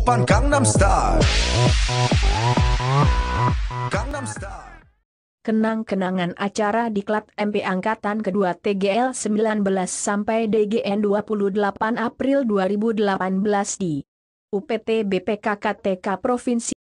Opern Gangnam Style. Gangnam Style. Kenang-kenangan acara di Klub MP Angkatan Kedua TGL 19 sampai DGN 28 April 2018 di UPT BPKKTK Provinsi